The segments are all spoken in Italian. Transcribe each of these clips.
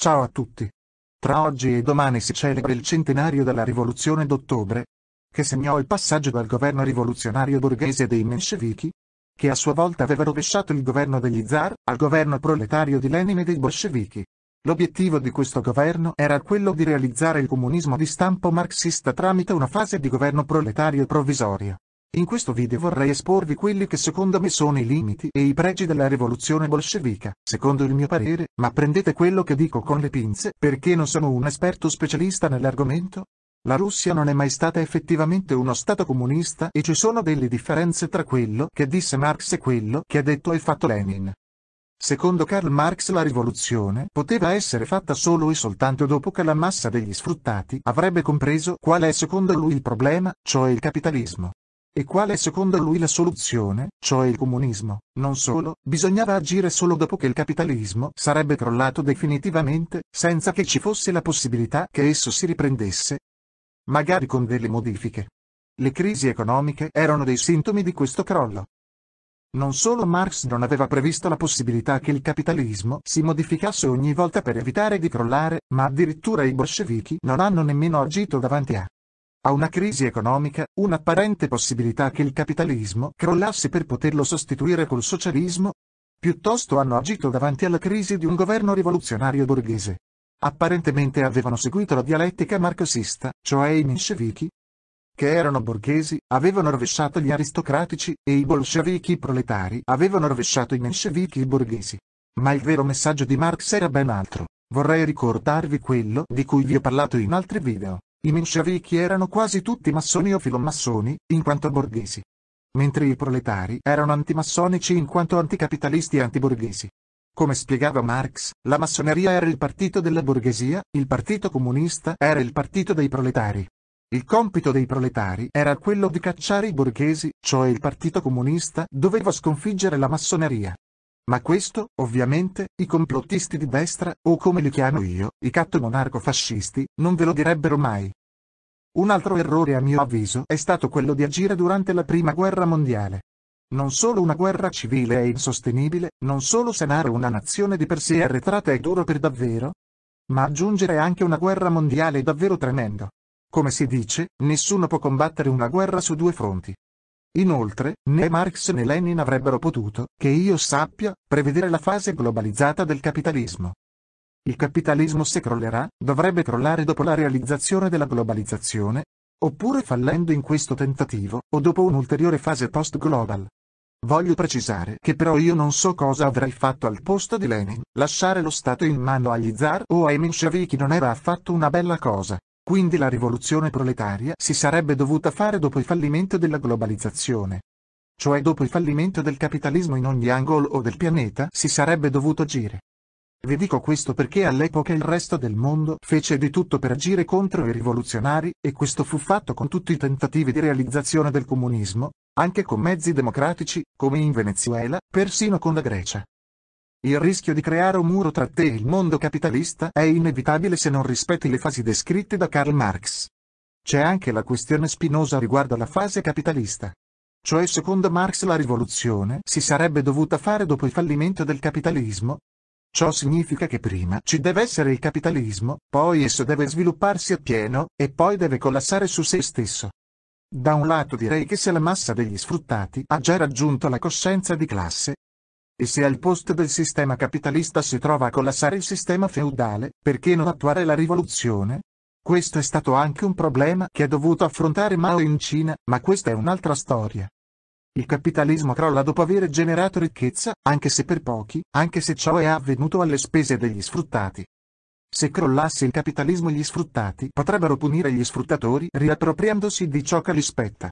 Ciao a tutti. Tra oggi e domani si celebra il centenario della rivoluzione d'ottobre, che segnò il passaggio dal governo rivoluzionario borghese dei menscevichi, che a sua volta aveva rovesciato il governo degli zar, al governo proletario di Lenin e dei bolscevichi. L'obiettivo di questo governo era quello di realizzare il comunismo di stampo marxista tramite una fase di governo proletario provvisoria. In questo video vorrei esporvi quelli che secondo me sono i limiti e i pregi della rivoluzione bolscevica, secondo il mio parere, ma prendete quello che dico con le pinze, perché non sono un esperto specialista nell'argomento. La Russia non è mai stata effettivamente uno Stato comunista e ci sono delle differenze tra quello che disse Marx e quello che ha detto e fatto Lenin. Secondo Karl Marx la rivoluzione poteva essere fatta solo e soltanto dopo che la massa degli sfruttati avrebbe compreso qual è secondo lui il problema, cioè il capitalismo. E qual è secondo lui la soluzione, cioè il comunismo? Non solo, bisognava agire solo dopo che il capitalismo sarebbe crollato definitivamente, senza che ci fosse la possibilità che esso si riprendesse. Magari con delle modifiche. Le crisi economiche erano dei sintomi di questo crollo. Non solo Marx non aveva previsto la possibilità che il capitalismo si modificasse ogni volta per evitare di crollare, ma addirittura i bolscevichi non hanno nemmeno agito davanti a a una crisi economica, un'apparente possibilità che il capitalismo crollasse per poterlo sostituire col socialismo, piuttosto hanno agito davanti alla crisi di un governo rivoluzionario borghese. Apparentemente avevano seguito la dialettica marxista, cioè i menscevichi, che erano borghesi, avevano rovesciato gli aristocratici, e i bolscevichi proletari avevano rovesciato i menscevichi borghesi. Ma il vero messaggio di Marx era ben altro. Vorrei ricordarvi quello di cui vi ho parlato in altri video. I menscevichi erano quasi tutti massoni o filomassoni, in quanto borghesi. Mentre i proletari erano antimassonici in quanto anticapitalisti e antiborghesi. Come spiegava Marx, la massoneria era il partito della borghesia, il partito comunista era il partito dei proletari. Il compito dei proletari era quello di cacciare i borghesi, cioè il partito comunista doveva sconfiggere la massoneria. Ma questo, ovviamente, i complottisti di destra, o come li chiamo io, i cattomonarco-fascisti, non ve lo direbbero mai. Un altro errore a mio avviso è stato quello di agire durante la prima guerra mondiale. Non solo una guerra civile è insostenibile, non solo sanare una nazione di per sé arretrata è duro per davvero, ma aggiungere anche una guerra mondiale è davvero tremendo. Come si dice, nessuno può combattere una guerra su due fronti. Inoltre, né Marx né Lenin avrebbero potuto, che io sappia, prevedere la fase globalizzata del capitalismo. Il capitalismo se crollerà, dovrebbe crollare dopo la realizzazione della globalizzazione, oppure fallendo in questo tentativo, o dopo un'ulteriore fase post-global. Voglio precisare che però io non so cosa avrei fatto al posto di Lenin, lasciare lo Stato in mano agli zar o ai menscevichi non era affatto una bella cosa. Quindi la rivoluzione proletaria si sarebbe dovuta fare dopo il fallimento della globalizzazione. Cioè dopo il fallimento del capitalismo in ogni angolo o del pianeta si sarebbe dovuto agire. Vi dico questo perché all'epoca il resto del mondo fece di tutto per agire contro i rivoluzionari, e questo fu fatto con tutti i tentativi di realizzazione del comunismo, anche con mezzi democratici, come in Venezuela, persino con la Grecia. Il rischio di creare un muro tra te e il mondo capitalista è inevitabile se non rispetti le fasi descritte da Karl Marx. C'è anche la questione spinosa riguardo alla fase capitalista. Cioè secondo Marx la rivoluzione si sarebbe dovuta fare dopo il fallimento del capitalismo, Ciò significa che prima ci deve essere il capitalismo, poi esso deve svilupparsi appieno, e poi deve collassare su se stesso. Da un lato direi che se la massa degli sfruttati ha già raggiunto la coscienza di classe, e se al posto del sistema capitalista si trova a collassare il sistema feudale, perché non attuare la rivoluzione? Questo è stato anche un problema che ha dovuto affrontare Mao in Cina, ma questa è un'altra storia. Il capitalismo crolla dopo aver generato ricchezza, anche se per pochi, anche se ciò è avvenuto alle spese degli sfruttati. Se crollasse il capitalismo gli sfruttati potrebbero punire gli sfruttatori riappropriandosi di ciò che gli spetta.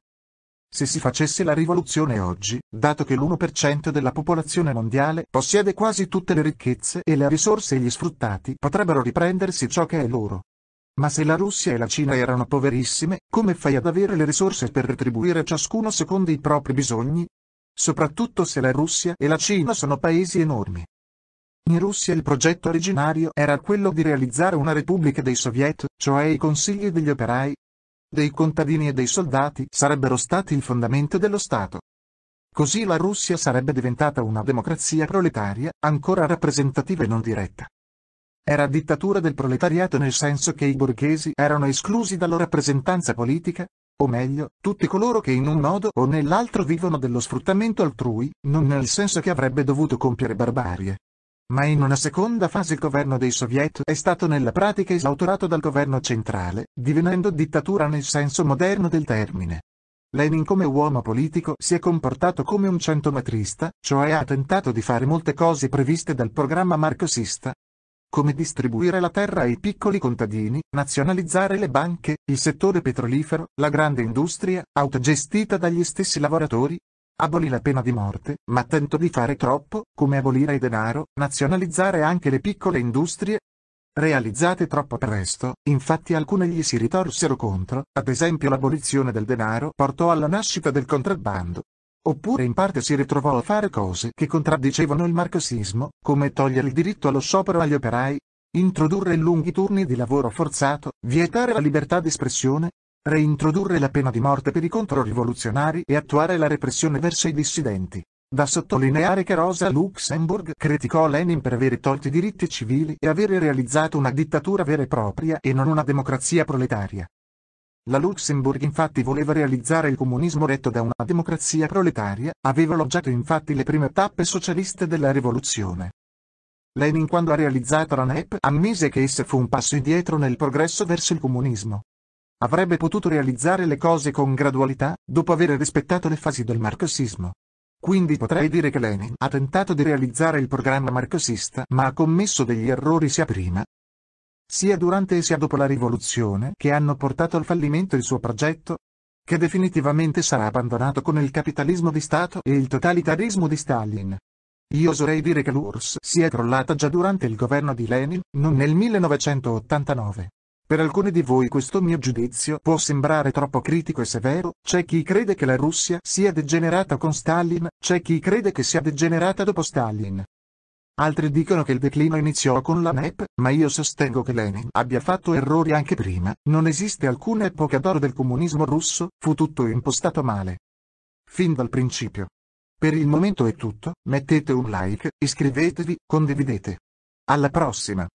Se si facesse la rivoluzione oggi, dato che l'1% della popolazione mondiale possiede quasi tutte le ricchezze e le risorse e gli sfruttati potrebbero riprendersi ciò che è loro. Ma se la Russia e la Cina erano poverissime, come fai ad avere le risorse per retribuire ciascuno secondo i propri bisogni? Soprattutto se la Russia e la Cina sono paesi enormi. In Russia il progetto originario era quello di realizzare una repubblica dei soviet, cioè i consigli degli operai, dei contadini e dei soldati sarebbero stati il fondamento dello Stato. Così la Russia sarebbe diventata una democrazia proletaria, ancora rappresentativa e non diretta. Era dittatura del proletariato nel senso che i borghesi erano esclusi dalla rappresentanza politica, o meglio, tutti coloro che in un modo o nell'altro vivono dello sfruttamento altrui, non nel senso che avrebbe dovuto compiere barbarie, ma in una seconda fase il governo dei soviet è stato nella pratica esautorato dal governo centrale, divenendo dittatura nel senso moderno del termine. Lenin come uomo politico si è comportato come un centometrista, cioè ha tentato di fare molte cose previste dal programma marxista. Come distribuire la terra ai piccoli contadini, nazionalizzare le banche, il settore petrolifero, la grande industria, autogestita dagli stessi lavoratori, Abolì la pena di morte, ma tentò di fare troppo, come abolire il denaro, nazionalizzare anche le piccole industrie. Realizzate troppo presto, infatti alcune gli si ritorsero contro, ad esempio l'abolizione del denaro portò alla nascita del contrabbando. Oppure in parte si ritrovò a fare cose che contraddicevano il marxismo, come togliere il diritto allo sciopero agli operai, introdurre lunghi turni di lavoro forzato, vietare la libertà di espressione, Reintrodurre la pena di morte per i controrivoluzionari e attuare la repressione verso i dissidenti. Da sottolineare che Rosa Luxemburg criticò Lenin per avere tolto i diritti civili e avere realizzato una dittatura vera e propria e non una democrazia proletaria. La Luxemburg infatti voleva realizzare il comunismo retto da una democrazia proletaria, aveva elogiato infatti le prime tappe socialiste della rivoluzione. Lenin quando ha realizzato la NEP ammise che essa fu un passo indietro nel progresso verso il comunismo. Avrebbe potuto realizzare le cose con gradualità, dopo aver rispettato le fasi del marxismo. Quindi potrei dire che Lenin ha tentato di realizzare il programma marxista ma ha commesso degli errori sia prima, sia durante e sia dopo la rivoluzione che hanno portato al fallimento il suo progetto, che definitivamente sarà abbandonato con il capitalismo di Stato e il totalitarismo di Stalin. Io oserei dire che l'URSS si è crollata già durante il governo di Lenin, non nel 1989. Per alcuni di voi questo mio giudizio può sembrare troppo critico e severo, c'è chi crede che la Russia sia degenerata con Stalin, c'è chi crede che sia degenerata dopo Stalin. Altri dicono che il declino iniziò con la NEP, ma io sostengo che Lenin abbia fatto errori anche prima, non esiste alcuna epoca d'oro del comunismo russo, fu tutto impostato male. Fin dal principio. Per il momento è tutto, mettete un like, iscrivetevi, condividete. Alla prossima!